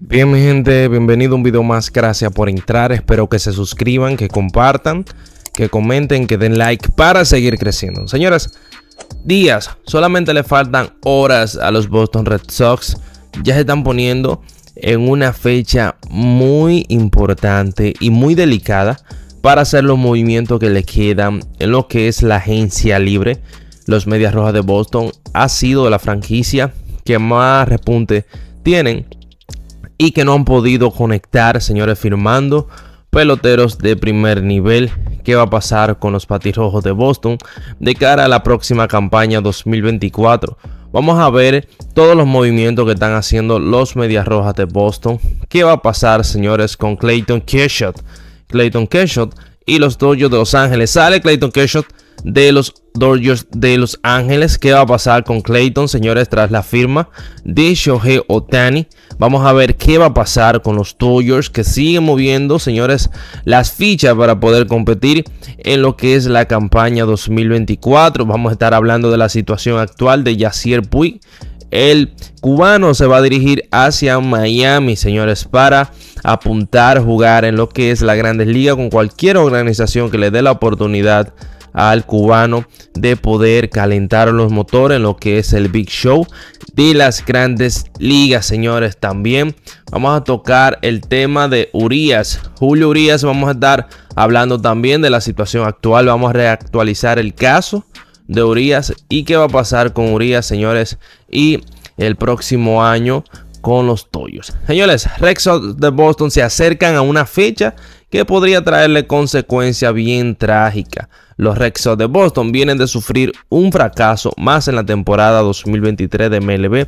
Bien mi gente, bienvenido a un video más, gracias por entrar, espero que se suscriban, que compartan, que comenten, que den like para seguir creciendo. Señoras, días, solamente le faltan horas a los Boston Red Sox, ya se están poniendo en una fecha muy importante y muy delicada para hacer los movimientos que le quedan en lo que es la agencia libre. Los Medias Rojas de Boston ha sido la franquicia que más repunte tienen y que no han podido conectar, señores, firmando peloteros de primer nivel. ¿Qué va a pasar con los patirrojos de Boston de cara a la próxima campaña 2024? Vamos a ver todos los movimientos que están haciendo los Medias Rojas de Boston. ¿Qué va a pasar, señores, con Clayton Kershaw? Clayton Kershaw y los Dodgers de Los Ángeles. Sale Clayton Kershaw de los Dodgers de Los Ángeles. ¿Qué va a pasar con Clayton, señores, tras la firma de Shohei Otani? Vamos a ver qué va a pasar con los Dodgers que siguen moviendo, señores, las fichas para poder competir en lo que es la campaña 2024. Vamos a estar hablando de la situación actual de Yacier Puig. El cubano se va a dirigir hacia Miami, señores, para apuntar, jugar en lo que es la Grandes Liga. con cualquier organización que le dé la oportunidad al cubano de poder calentar los motores en lo que es el Big Show de las grandes ligas, señores. También vamos a tocar el tema de Urias. Julio Urias, vamos a estar hablando también de la situación actual. Vamos a reactualizar el caso de Urias y qué va a pasar con Urias, señores, y el próximo año con los Toyos. Señores, Red de Boston se acercan a una fecha que podría traerle consecuencias bien trágicas. Los Red de Boston vienen de sufrir un fracaso más en la temporada 2023 de MLB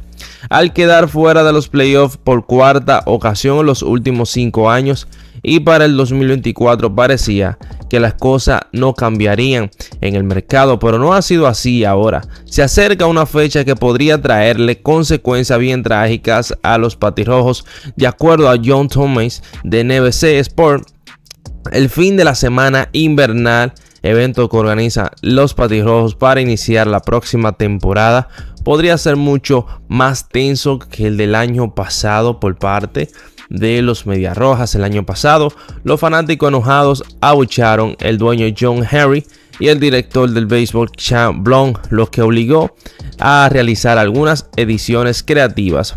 al quedar fuera de los playoffs por cuarta ocasión en los últimos cinco años y para el 2024 parecía que las cosas no cambiarían en el mercado, pero no ha sido así ahora. Se acerca una fecha que podría traerle consecuencias bien trágicas a los patirrojos, de acuerdo a John Thomas de NBC Sport el fin de la semana invernal, evento que organiza los Patirrojos para iniciar la próxima temporada, podría ser mucho más tenso que el del año pasado por parte de los Medias Rojas. El año pasado, los fanáticos enojados abucharon el dueño John Harry y el director del béisbol Champ Blong, lo que obligó a realizar algunas ediciones creativas,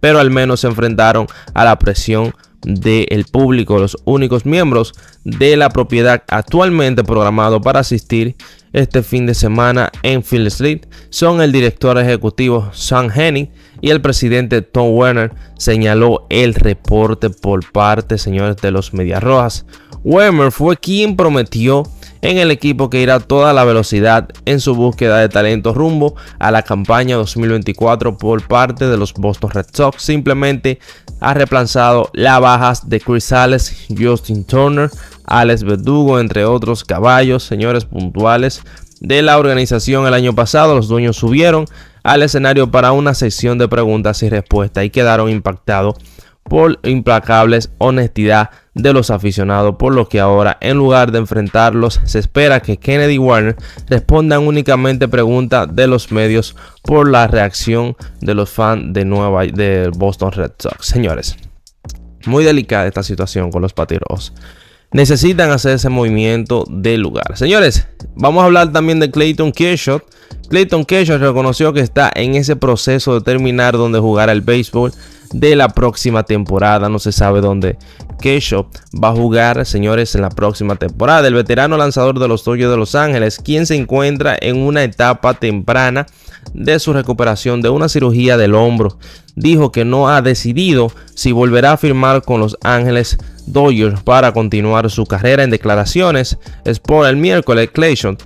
pero al menos se enfrentaron a la presión del el público, los únicos miembros de la propiedad actualmente programado para asistir este fin de semana en Field Street son el director ejecutivo Sam Henning y el presidente Tom Werner, señaló el reporte por parte, señores, de los Medias Rojas. Werner fue quien prometió en el equipo que irá a toda la velocidad en su búsqueda de talento rumbo a la campaña 2024 por parte de los Boston Red Sox. Simplemente ha reemplazado las bajas de Chris Alex, Justin Turner, Alex Verdugo, entre otros caballos, señores puntuales de la organización el año pasado. Los dueños subieron al escenario para una sesión de preguntas y respuestas y quedaron impactados por implacables honestidad de los aficionados, por lo que ahora en lugar de enfrentarlos se espera que Kennedy Warner respondan únicamente preguntas de los medios por la reacción de los fans de Nueva de Boston Red Sox. Señores, muy delicada esta situación con los patiros necesitan hacer ese movimiento de lugar. Señores, vamos a hablar también de Clayton Kershaw. Clayton Kershaw reconoció que está en ese proceso de terminar donde jugará el béisbol de la próxima temporada. No se sabe dónde Kershaw va a jugar, señores, en la próxima temporada. El veterano lanzador de los Toyos de Los Ángeles, quien se encuentra en una etapa temprana de su recuperación de una cirugía del hombro. Dijo que no ha decidido si volverá a firmar con Los Ángeles Dodgers para continuar su carrera en declaraciones. Por el miércoles, Clayton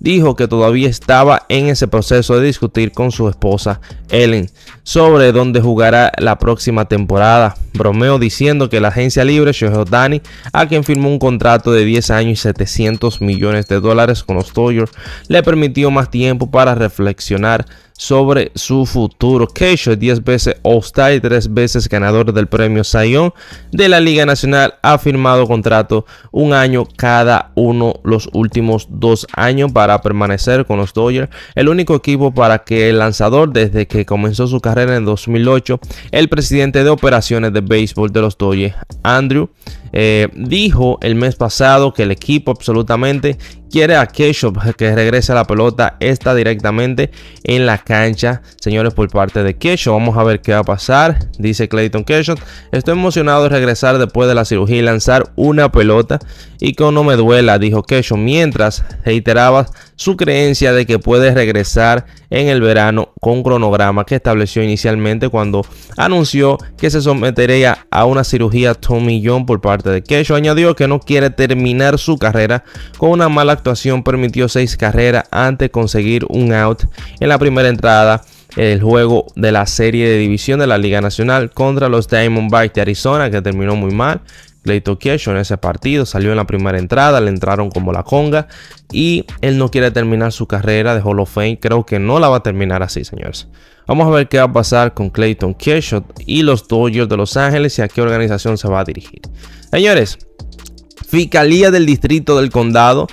dijo que todavía estaba en ese proceso de discutir con su esposa Ellen sobre dónde jugará la próxima temporada. Bromeó diciendo que la agencia libre Dani, a quien firmó un contrato de 10 años y 700 millones de dólares con los Dodgers, le permitió más tiempo para reflexionar sobre su futuro. Keisho, 10 veces All-Star y 3 veces ganador del premio Zion de la Liga Nacional, ha firmado contrato un año cada uno los últimos dos años para permanecer con los Dodgers, el único equipo para que el lanzador desde que comenzó su carrera en 2008, el presidente de operaciones de béisbol de los Dodgers, Andrew eh, dijo el mes pasado que el equipo absolutamente quiere a Keshop que regrese a la pelota está directamente en la cancha, señores, por parte de Keshop. Vamos a ver qué va a pasar, dice Clayton Keshop. Estoy emocionado de regresar después de la cirugía y lanzar una pelota y que no me duela, dijo Keshop, mientras reiteraba su creencia de que puede regresar en el verano con cronograma que estableció inicialmente cuando anunció que se sometería a una cirugía Tommy John por parte de Kesho. Añadió que no quiere terminar su carrera con una mala actuación, permitió seis carreras antes de conseguir un out en la primera entrada el juego de la serie de división de la Liga Nacional contra los Diamondbacks de Arizona, que terminó muy mal. Clayton Kershaw en ese partido. Salió en la primera entrada, le entraron como la conga y él no quiere terminar su carrera de Hall of Fame. Creo que no la va a terminar así, señores. Vamos a ver qué va a pasar con Clayton Kershaw y los Dodgers de Los Ángeles y a qué organización se va a dirigir. Señores, Fiscalía del Distrito del Condado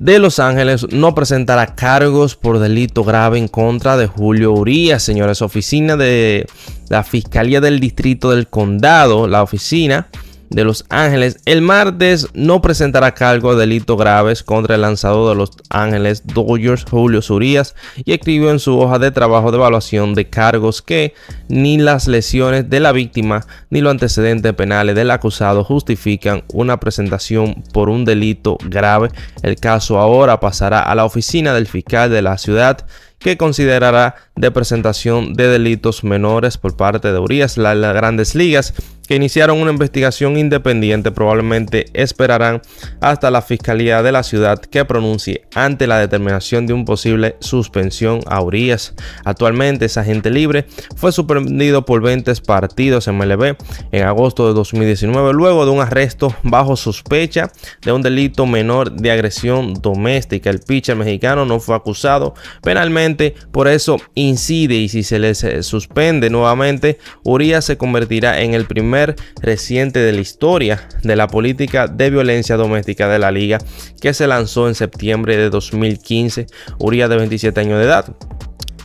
de Los Ángeles no presentará cargos por delito grave en contra de Julio Urías, señores. Oficina de la Fiscalía del Distrito del Condado, la oficina de Los Ángeles. El martes no presentará cargo de delitos graves contra el lanzador de Los Ángeles Dodgers, Julio Surías, y escribió en su hoja de trabajo de evaluación de cargos que ni las lesiones de la víctima ni los antecedentes penales del acusado justifican una presentación por un delito grave. El caso ahora pasará a la oficina del fiscal de la ciudad que considerará de presentación de delitos menores por parte de Urias. Las grandes ligas que iniciaron una investigación independiente probablemente esperarán hasta la Fiscalía de la ciudad que pronuncie ante la determinación de un posible suspensión a Urias. Actualmente ese agente libre fue suspendido por 20 partidos en MLB en agosto de 2019 luego de un arresto bajo sospecha de un delito menor de agresión doméstica. El pitcher mexicano no fue acusado penalmente por eso incide y si se les suspende nuevamente, Urias se convertirá en el primer reciente de la historia de la política de violencia doméstica de la liga que se lanzó en septiembre de 2015, Urias de 27 años de edad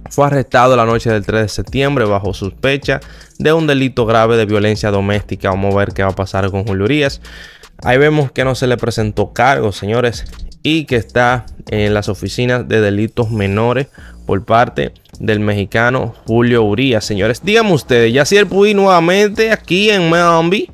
fue arrestado la noche del 3 de septiembre bajo sospecha de un delito grave de violencia doméstica. Vamos a ver qué va a pasar con Julio Urias. Ahí vemos que no se le presentó cargo, señores, y que está en las oficinas de delitos menores por parte del mexicano Julio uría señores. Díganme ustedes, el Puy nuevamente aquí en Miami.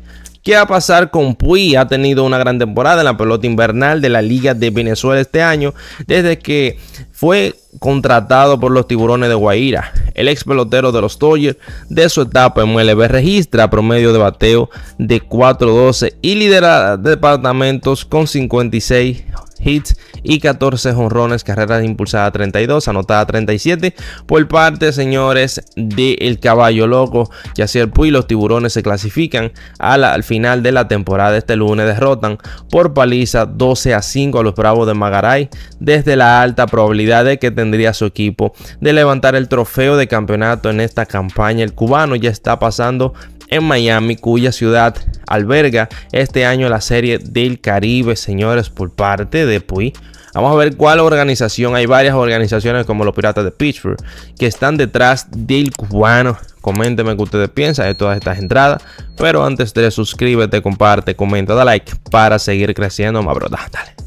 ¿Qué va a pasar con Puy? Ha tenido una gran temporada en la pelota invernal de la Liga de Venezuela este año, desde que fue contratado por los tiburones de Guaira. El ex pelotero de los Toyers de su etapa en MLB registra promedio de bateo de 4.12 y lidera departamentos con 56 hits y 14 honrones, carreras impulsada 32, anotada 37. Por parte, señores, del caballo loco, y así el Puy, los tiburones se clasifican a al final de la temporada. Este lunes derrotan por paliza 12 a 5 a los Bravos de Magaray, desde la alta probabilidad de que tendría su equipo de levantar el trofeo de campeonato en esta campaña. El cubano ya está pasando en Miami, cuya ciudad alberga este año la serie del Caribe, señores, por parte de depuis Vamos a ver cuál organización. Hay varias organizaciones como los Piratas de Pittsburgh que están detrás del cubano. Coménteme qué ustedes piensan de todas estas entradas. Pero antes de suscríbete, comparte, comenta, da like para seguir creciendo, más Dale.